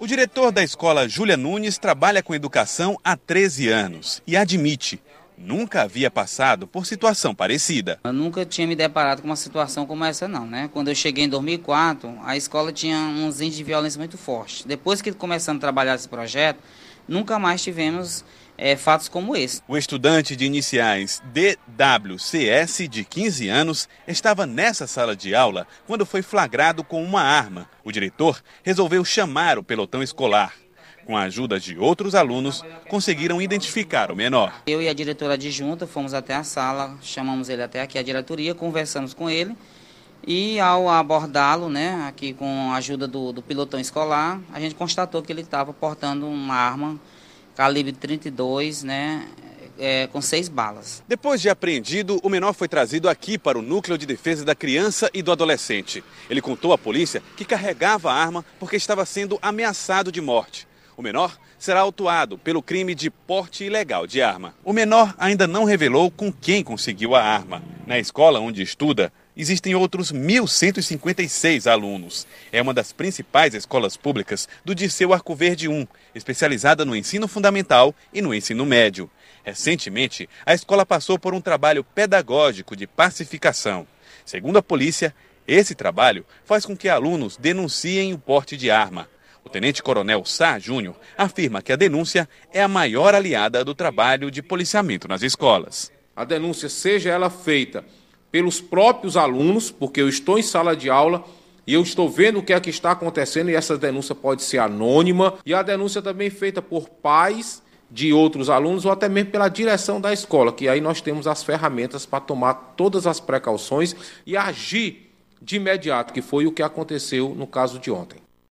O diretor da escola Júlia Nunes trabalha com educação há 13 anos e admite, nunca havia passado por situação parecida. Eu nunca tinha me deparado com uma situação como essa não, né? Quando eu cheguei em 2004, a escola tinha uns índices de violência muito fortes. Depois que começamos a trabalhar esse projeto, nunca mais tivemos é, fatos como esse. O estudante de iniciais DWCS, de 15 anos, estava nessa sala de aula quando foi flagrado com uma arma. O diretor resolveu chamar o pelotão escolar. Com a ajuda de outros alunos, conseguiram identificar o menor. Eu e a diretora adjunta fomos até a sala, chamamos ele até aqui, a diretoria, conversamos com ele. E ao abordá-lo, né, aqui com a ajuda do, do pilotão escolar, a gente constatou que ele estava portando uma arma calibre 32, né, é, com seis balas. Depois de apreendido, o menor foi trazido aqui para o Núcleo de Defesa da Criança e do Adolescente. Ele contou à polícia que carregava a arma porque estava sendo ameaçado de morte. O menor será autuado pelo crime de porte ilegal de arma. O menor ainda não revelou com quem conseguiu a arma. Na escola onde estuda, existem outros 1.156 alunos. É uma das principais escolas públicas do Arco Verde I, especializada no ensino fundamental e no ensino médio. Recentemente, a escola passou por um trabalho pedagógico de pacificação. Segundo a polícia, esse trabalho faz com que alunos denunciem o porte de arma. O tenente-coronel Sá Júnior afirma que a denúncia é a maior aliada do trabalho de policiamento nas escolas. A denúncia, seja ela feita pelos próprios alunos, porque eu estou em sala de aula e eu estou vendo o que é que está acontecendo e essa denúncia pode ser anônima e a denúncia também feita por pais de outros alunos ou até mesmo pela direção da escola, que aí nós temos as ferramentas para tomar todas as precauções e agir de imediato, que foi o que aconteceu no caso de ontem.